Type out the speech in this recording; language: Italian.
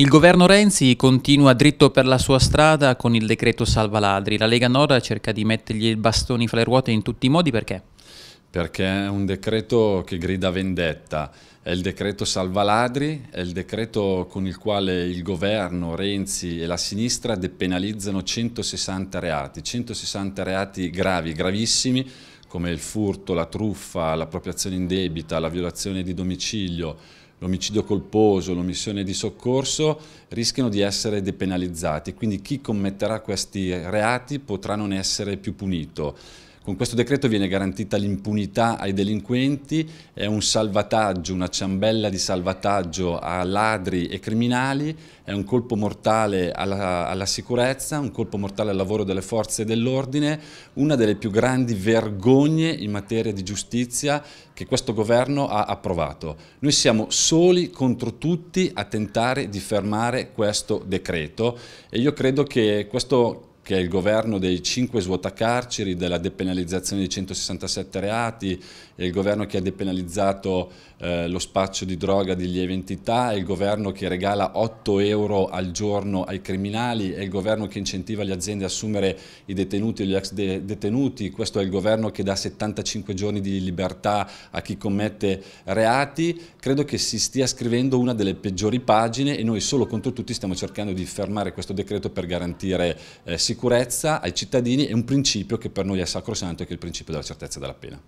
Il governo Renzi continua dritto per la sua strada con il decreto salva ladri. La Lega Nord cerca di mettergli i bastoni fra le ruote in tutti i modi perché? Perché è un decreto che grida vendetta, è il decreto salva ladri, è il decreto con il quale il governo, Renzi e la sinistra depenalizzano 160 reati, 160 reati gravi, gravissimi, come il furto, la truffa, l'appropriazione in debita, la violazione di domicilio, l'omicidio colposo, l'omissione di soccorso, rischiano di essere depenalizzati, quindi chi commetterà questi reati potrà non essere più punito. Con questo decreto viene garantita l'impunità ai delinquenti, è un salvataggio, una ciambella di salvataggio a ladri e criminali, è un colpo mortale alla, alla sicurezza, un colpo mortale al lavoro delle forze dell'ordine, una delle più grandi vergogne in materia di giustizia che questo governo ha approvato. Noi siamo soli contro tutti a tentare di fermare questo decreto e io credo che questo che è il governo dei 5 svuotacarceri, della depenalizzazione di 167 reati, è il governo che ha depenalizzato eh, lo spaccio di droga di lieve entità, è il governo che regala 8 euro al giorno ai criminali, è il governo che incentiva le aziende a assumere i detenuti e gli ex de detenuti, questo è il governo che dà 75 giorni di libertà a chi commette reati, credo che si stia scrivendo una delle peggiori pagine e noi solo contro tutti stiamo cercando di fermare questo decreto per garantire eh, sicurezza sicurezza ai cittadini è un principio che per noi è sacrosanto, che è il principio della certezza della pena.